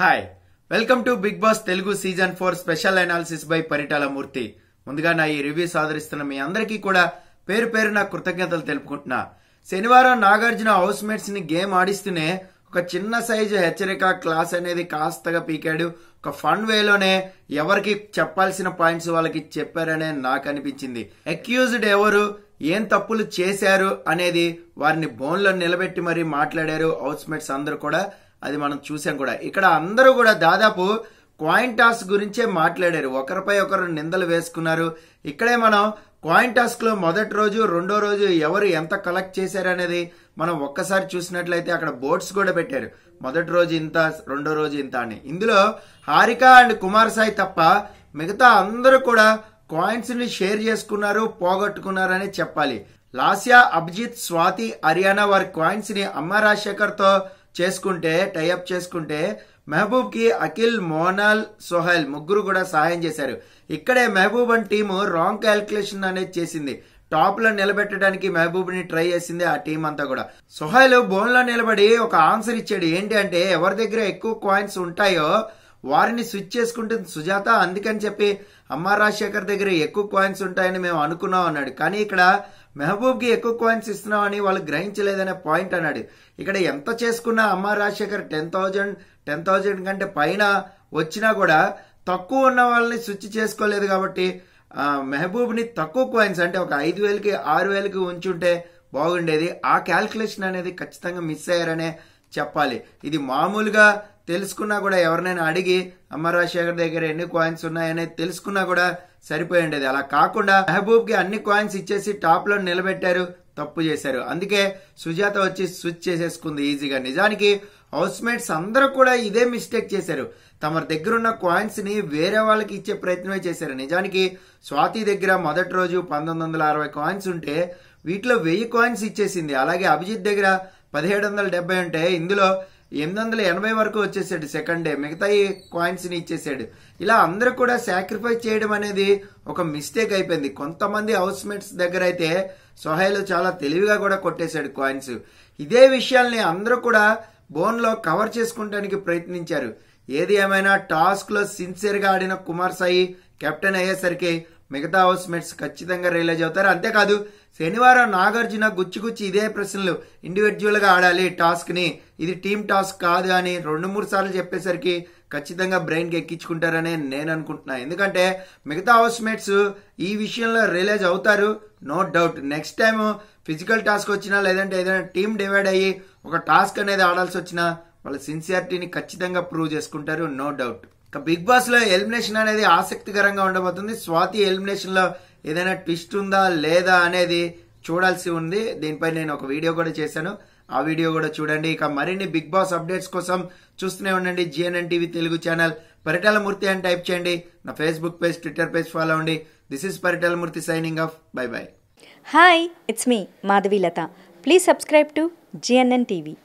hi welcome to bigg boss Telugu season four special analysis by Paritala Murthy ముందుగా నా ఈ review సాదరిస్తున్న మీ అందరికీ కూడా పేరు పేరు నా కృతజ్ఞతలు తెలుపుకుంటున్నా శనివారం నాగార్జున హౌస్ మేట్స్ ని గేమ్ ఆడిస్తూనే ఒక చిన్న సైజు హెచ్చరిక క్లాస్ అనేది కాస్తగా పీకాడు ఒక ఫన్ వేలోనే ఎవరికి చెప్పాల్సిన పాయింట్స్ వాళ్ళకి చెప్పారనే నాకు అనిపించింది అక్యూజ్డ్ ఎవరు ఏం తప్పులు చేశారు అనేది వారిని బోన్లో నిలబెట్టి మరీ మాట్లాడారు హౌస్ మేట్స్ అందరూ కూడా అది మనం చూసాం కూడా ఇక్కడ అందరూ కూడా దాదాపు కాయిన్ టాస్ గురించే మాట్లాడారు ఒకరిపై ఒకరు నిందలు వేసుకున్నారు ఇక్కడే మనం కాయిన్ టాస్క్ లో మొదటి రోజు రెండో రోజు ఎవరు ఎంత కలెక్ట్ చేశారు అనేది మనం ఒక్కసారి చూసినట్లయితే అక్కడ బోర్డ్స్ కూడా పెట్టారు మొదటి రోజు ఇంత రెండో రోజు ఇంత అని ఇందులో హారిక అండ్ కుమార్ సాయి తప్ప మిగతా అందరూ కూడా కాయిన్స్ ని షేర్ చేసుకున్నారు పోగొట్టుకున్నారని చెప్పాలి లాస్యా అభిజిత్ స్వాతి హర్యానా వారి కాయిన్స్ ని అమ్మ రాజశేఖర్ తో చేసుకుంటే టైఅప్ చేసుకుంటే మహబూబ్ కి అఖిల్ మోనాల్ సోహెల్ ముగ్గురు కూడా సహాయం చేశారు ఇక్కడే Mahaboob and team wrong calculation అనేది చేసింది టాప్ లో నిలబెట్టడానికి మహబూబ్ ని ట్రై చేసింది ఆ టీం అంతా కూడా సోహెల్ బోన్ లో నిలబడి ఒక ఆన్సర్ ఇచ్చాడు ఏంటి అంటే ఎవరి దగ్గర ఎక్కువ కాయిన్స్ ఉంటాయో వారిని స్విచ్ చేసుకుంటుంది సుజాత అందుకని చెప్పి అమ్మ రాజశేఖర్ దగ్గర ఎక్కువ కాయిన్స్ ఉంటాయని మేము అనుకున్నాం అన్నాడు కానీ ఇక్కడ మెహబూబ్కి ఎక్కువ కాయిన్స్ ఇస్తున్నామని వాళ్ళు గ్రహించలేదనే పాయింట్ అన్నాడు ఇక్కడ ఎంత చేసుకున్నా అమ్మ Rajasekhar ten thousand ten thousand కంటే పైన వచ్చినా కూడా తక్కువ ఉన్న వాళ్ళని స్విచ్ చేసుకోలేదు కాబట్టి మెహబూబ్ని తక్కువ కాయిన్స్ అంటే ఒక ఐదు వేలకి ఆరు వేలకి ఉంచుంటే బాగుండేది ఆ క్యాల్కులేషన్ అనేది ఖచ్చితంగా మిస్ అయ్యారనే చెప్పాలి ఇది మామూలుగా తెలుసుకున్నా కూడా ఎవరినైనా అడిగి అమ్మ రాజశేఖర్ దగ్గర ఎన్ని కాయిన్స్ ఉన్నాయని తెలుసుకున్నా కూడా ఉండేది అలా కాకుండా మెహబూబ్ కి అన్ని కాయిన్స్ ఇచ్చేసి టాప్ లో నిలబెట్టారు తప్పు చేశారు అందుకే సుజాత వచ్చి స్విచ్ చేసేసుకుంది ఈజీగా నిజానికి హౌస్ మేట్స్ అందరూ కూడా ఇదే మిస్టేక్ చేశారు తమ దగ్గరున్న కాయిన్స్ ని వేరే వాళ్ళకి ఇచ్చే ప్రయత్నమే చేశారు నిజానికి స్వాతి దగ్గర మొదటి రోజు పంతొమ్మిది వందల అరవై కాయిన్స్ ఉంటే వీటిలో వెయ్యి కాయిన్స్ ఇచ్చేసింది అలాగే అభిజిత్ దగ్గర పదిహేడు వందల డెబ్బై ఉంటే ఇందులో ఎనిమిది వందల ఎనభై వరకు వచ్చేసాడు సెకండ్ డే మిగతా కాయిన్స్ని ఇచ్చేసాడు ఇలా అందరూ కూడా సాక్రిఫై చేయడం అనేది ఒక మిస్టేక్ అయిపోయింది కొంతమంది హౌస్ మేట్స్ దగ్గర అయితే సొహైలు చాలా తెలివిగా కూడా కొట్టేశాడు కాయిన్స్ ఇదే విషయాల్ని అందరూ కూడా బోన్లో కవర్ చేసుకుంటానికి ప్రయత్నించారు ఏది ఏమైనా టాస్క్లో సిన్సియర్గా ఆడిన కుమార్ సాయి కెప్టెన్ అయ్యేసరికి మిగతా హౌస్ మేట్స్ ఖచ్చితంగా రియలైజ్ అవుతారు అంతేకాదు శనివారం నాగార్జున గుచ్చిగుచ్చి ఇదే ప్రశ్నలు గా ఆడాలి టాస్క్ని ఇది టీం టాస్క్ కాదు అని రెండు మూడు సార్లు చెప్పేసరికి ఖచ్చితంగా బ్రెయిన్కి ఎక్కించుకుంటారనే నేను అనుకుంటున్నాను ఎందుకంటే మిగతా హౌస్ మేట్స్ ఈ విషయంలో రియలైజ్ అవుతారు no doubt next time physical task వచ్చినా లేదంటే ఏదైనా టీం డివైడ్ అయ్యి ఒక టాస్క్ అనేది ఆడాల్సి వచ్చినా వాళ్ళ సిన్సియారిటీని ఖచ్చితంగా ప్రూవ్ చేసుకుంటారు నో డౌట్ ఇక బిగ్ బాస్ లో ఎలిమినేషన్ అనేది ఆసక్తికరంగా ఉండబోతుంది స్వాతి ఎలిమినేషన్ లో ఏదైనా ట్విస్ట్ ఉందా లేదా అనేది చూడాల్సి ఉంది దీనిపై నేను ఒక వీడియో కూడా చేశాను ఆ వీడియో కూడా చూడండి ఇక మరిన్ని బిగ్ బాస్ అప్డేట్స్ కోసం చూస్తూనే ఉండండి GNN TV Telugu channel Paritala Murthy అని టైప్ చేయండి నా Facebook page Twitter page follow అవ్వండి this is Paritala Murthy signing off bye bye hi it's me Madhavi Latha please subscribe to GNN TV